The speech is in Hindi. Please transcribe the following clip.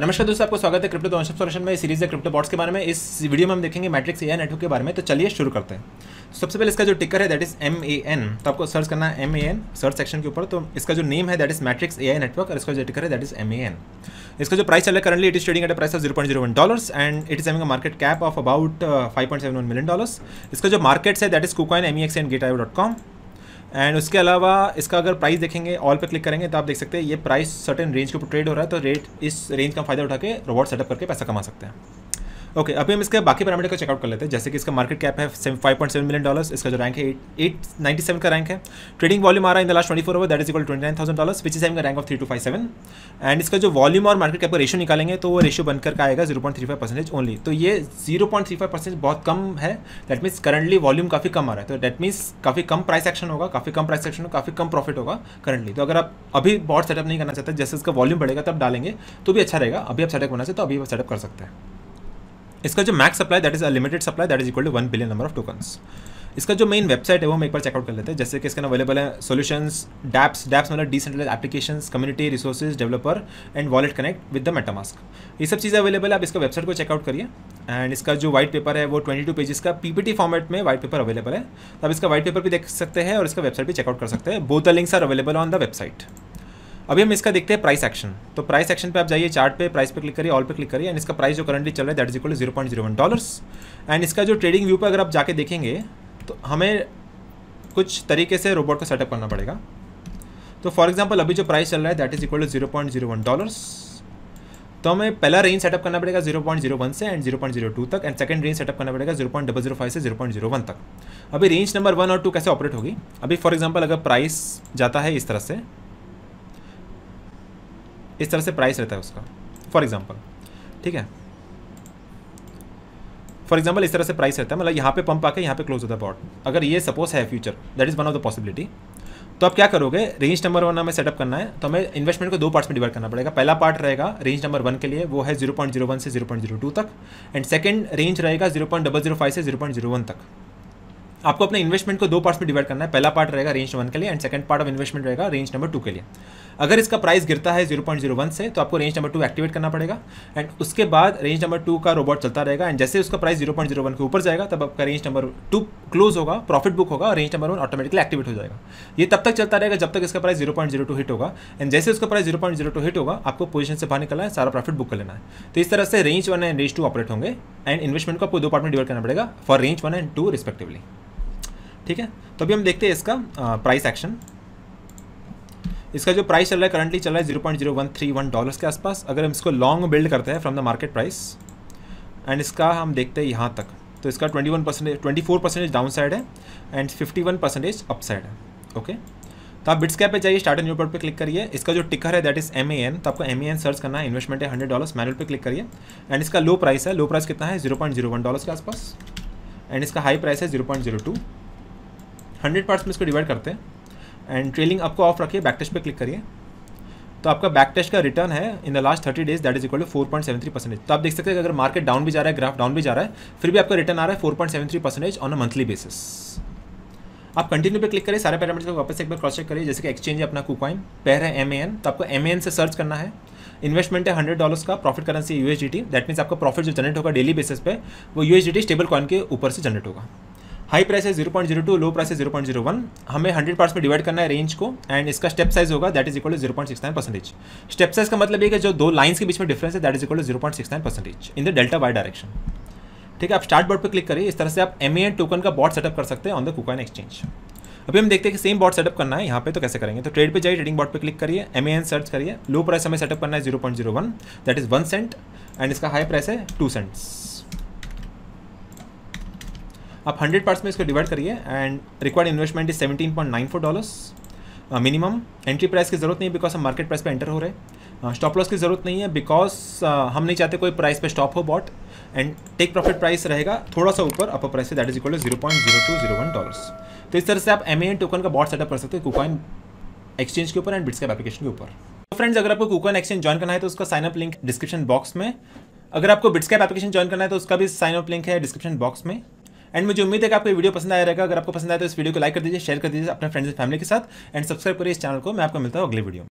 नमस्कार दोस्तों आपको स्वागत है क्रिप्टो कॉन्सेप्ट सोल्यूशन में सीरीज है क्रिप्टो बॉट्स के बारे में इस वीडियो में हम देखेंगे मैट्रिक्स ए नेटवर्क के बारे में तो चलिए शुरू करते हैं सबसे पहले इसका जो टिकर है that is M A N तो आपको सर्च करना है M A N search section के ऊपर तो इसका जो नेम है that is matrix A I network और इसका जो टिकर है that is M A N इसका जो प्राइस चल रहा है currently it is trading at price of zero point zero one dollars and it is having market cap of about five point seven one million dollars इसका जो मार्केट्स है that is KuCoin M E X and gate I dot com and उसके अलावा इसका अगर प्राइस देखेंगे ऑल पे क्लिक करेंगे तो आप देख सकते हैं ये प्राइस सर्टेन रेंज के ऊपर ट्रेड हो रहा है तो रेट इस रेंज का फ़ायदा उठा के रोबोट सेटअप करके पैसा कमा सकते हैं ओके okay, अभी हम इसके बाकी पैरामीटर का चेकआउट कर लेते हैं जैसे कि इसका मार्केट कैप है five point seven million dollars इसका जो रैंक है एट सेवन का रैंक है ट्रेडिंग वॉल्यूम आ रहा है in the last twenty four hour that is equal twenty nine thousand dollars which is का rank of three two five seven and इसका जो वॉल्यूम और मार्केट कैप का रेशियो निकालेंगे तो वो रेशियो बनकर आएगा zero point three five percentage only तो ये zero point three five percent बहुत कम है दैट मीन्स करंटली वॉल्यूम काफ़ी कम आ रहा है तो दैट मीन्स काफ़ी कम प्राइस एक्शन होगा काफ़ी कम प्राइस एक्शन होगा काफ़ी कम प्रॉफिट होगा करंटली तो अगर आप अभी बहुत सेटअप नहीं करना चाहते जैसे इसका वॉल्यूम बढ़ेगा तब डालेंगे तो भी अच्छा रहेगा अभी आप सेटअप होना चाहिए तो अभी आप सेटअप कर सकते हैं इसका जो max supply that is limited supply that is equal to one billion number of tokens इसका जो मेन वेबसाइट है वो हम एक बार चेकआउट कर लेते हैं जैसे कि इसके ना अवेलेबल है सॉल्यूशंस डैप्स डैप्स मतलब decentralize application community resources developer and wallet connect with the MetaMask ये सब चीज़ें अवेलेबल है आप इसका वेबसाइट को चेकआउट करिए एंड इसका जो वाइट पेपर है वो ट्वेंटी टू पेजेस का पीपीटी फॉर्मेट में व्हाइट पेपर अवेलेबल है तो आप इसका वाइट पेपर भी देख सकते हैं और इसका वेबसाइट भी चेकआउट कर सकते हैं both the links are available on the website अभी हम इसका देखते हैं प्राइस एक्शन तो प्राइस एक्शन पे आप जाइए चार्ट पे प्राइस पे क्लिक करिए ऑल पे क्लिक करिए एंड इसका प्राइस जो करंटली चल रहा है that is equal zero point zero one dollars and इसका जो ट्रेडिंग व्यू पे अगर आप जाके देखेंगे तो हमें कुछ तरीके से रोबोट को सेटअप करना पड़ेगा तो फॉर एग्जाम्पल अभी जो प्राइस चल रहा है that is equal to zero point zero one dollars तो हमें पहला रेंज सेटअप करना पड़ेगा 0.01 से एंड 0.02 तक एंड सेकंड रेंज सेटअप करना पड़ेगा 0.005 से 0.01 तक अभी रेंज नंबर वन और टू कैसे ऑपरेट होगी अभी फॉर एग्जांपल अगर प्राइस जाता है इस तरह से इस तरह से प्राइस रहता है उसका फॉर एग्जाम्पल ठीक है फॉर एग्जाम्पल इस तरह से प्राइस रहता है मतलब यहाँ पे पंप आके यहाँ पे क्लोज होता है बॉट अगर ये सपोज है future that is one of the possibility तो आप क्या करोगे रेंज नंबर वन हमें सेटअप करना है तो हमें इन्वेस्टमेंट को दो पार्ट्स में डिवाइड करना पड़ेगा पहला पार्ट रहेगा रेंज नंबर वन के लिए वो है जीरो पॉइंट जीरो वन से जीरो पॉइंट जीरो टू तक एंड सेकेंड रेंज रहेगा zero point double zero five से जीरो पॉइंट जीरो वन तक आपको अपने इन्वेस्टमेंट को दो पार्ट्स में डिवाइड करना है पहला पार्ट रहेगा रेंज वन के लिए and second part of investment रहेगा रेंज नंबर टू के लिए अगर इसका प्राइस गिरता है 0.01 से तो आपको रेंज नंबर टू एक्टिवेट करना पड़ेगा एंड उसके बाद रेंज नंबर टू का रोबोट चलता रहेगा एंड जैसे उसका प्राइस 0.01 के ऊपर जाएगा तब आपका रेंज नंबर टू क्लोज होगा प्रॉफिट बुक होगा range number one automatically activate हो जाएगा ये तब तक चलता रहेगा जब तक इसका प्राइस जीरो हिट होगा एंड जैसे उसका प्राइस जीरो हिट होगा आपको पोजिशन से बाहर निकलना है सारा प्रॉफिट बुक कर लेना है तो इस तरह से range one and range two operate होंगे एंड इन्वेस्टमेंट को आपको दो पार्ट में डिवाइड करना पड़ेगा for range one and two respectively ठीक है तो अभी हम देखते हैं इसका प्राइस एक्शन इसका जो प्राइस चल रहा है करंटली चल रहा है zero point zero one three one dollars के आसपास अगर हम इसको लॉन्ग बिल्ड करते हैं from the market price and इसका हम देखते हैं यहाँ तक तो इसका twenty one percentage twenty four percentage down side है and fifty one percentage up side है ओके okay? तो आप बिट्स कैप पे चाहिए स्टार्ट न्यू पे क्लिक करिए इसका जो टिकर है दैट इज एम एन तो आपको एम एन सर्च करना है इन्वेस्टमेंट है हंड्रेड डॉलर्स मैनुअल पे क्लिक करिए एंड इसका लो प्राइस है लो प्राइस कितना है zero point zero one dollar के आसपास एंड इसका हाई प्राइस है zero point zero two hundred parts में इसको डिवाइड करते हैं एंड ट्रेलिंग आपको ऑफ रखिए बैक टेस्ट पर क्लिक करिए तो आपका बैक टेस्ट का रिटर्न है in the last thirty days that is equal to four point seven three percentage तो आप देख सकते हैं अगर मार्केट डाउन भी जा रहा है ग्राफ डाउन भी जा रहा है फिर भी आपका रिटर्न आ रहा है four point seven three percentage on a monthly basis आप कंटिन्यू पे क्लिक करें सारे पैरामीटर्स को वापस एक बार क्रॉस चेक करिए जैसे कि एक्सचेंज है अपना कुकॉइन पैर है एम तो आपको एम से सर्च करना है इन्वेस्टमेंट है हंड्रेड डॉलर्स का profit currency U H that means आपका प्रॉफिट जो जनरेट होगा डेली बेसिस पे वो यू स्टेबल कॉइन के ऊपर से जनरेट होगा हाई प्राइस है zero point zero two low price है जीरो पॉइंट जीरो वन हमें हंड्रेड पार्ट्स में डिवाइड करना है रेंज को एंड इसका स्टेप साइज होगा that is equal to zero point six nine percentage step size का मतलब ये कि जो दो लाइन्स के बीच में डिफरेंस है that is equal to zero point six nine percentage in the delta Y direction ठीक है आप स्टार्ट बोर्ड पर क्लिक करिए इस तरह से आप एम ए टोकन का बॉट सेटअप कर सकते हैं ऑन द कुकॉन एक्सचेंज अभी हम देखते हैं कि सेम बॉट सेटअप करना है यहाँ पे तो कैसे करेंगे तो ट्रेड पे जाइए ट्रेडिंग बॉट पे क्लिक करिए एम एन सर्च करिए लो प्राइस हमें सेटअप करना है zero point zero one that is one cent and इसका हाई प्राइस है टू सेंट्स आप हंड्रेड पार्ट्स में इसको डिवाइड करिए and required investment is seventeen point nine four dollars minimum entry price की जरूरत नहीं है बिकॉज हम मार्केट प्राइस पर एंटर हो रहे हैं स्टॉप uh, लॉस की जरूरत नहीं है बिकॉज uh, हम नहीं चाहते कोई प्राइस पर स्टॉप हो bot and take profit price रहेगा थोड़ा सा ऊपर upper price that is equal to zero point zero two zero one dollars तो इस तरह से आप एम टोकन का बॉट सेटअप कर सकते हैं कुकॉइन एक्सचेंज के ऊपर एंड बिट्स एप्लीकेशन के ऊपर तो फ्रेंड्स अगर आपको कुकॉइन एक्सचेंज ज्वाइन करना है तो उसका साइनअप लिंक डिस्क्रिप्शन बॉक्स में अगर आपको बिट्सकैप एप्लीकेशन ज्वाइन करना है तो उसका भी साइनअप लिंक है डिस्क्रिप्शन बॉक्स में एंड मुझे उम्मीद है कि आपको वीडियो पसंद आया रहेगा अगर आपको पसंद आया तो इस वीडियो को लाइक कर दीजिए शेयर कर दीजिए अपने फ्रेंड्स एंड फैमिली के साथ एंड सब्सक्राइब करिए इस चैनल को मैं आपको मिलता हूँ अगले वीडियो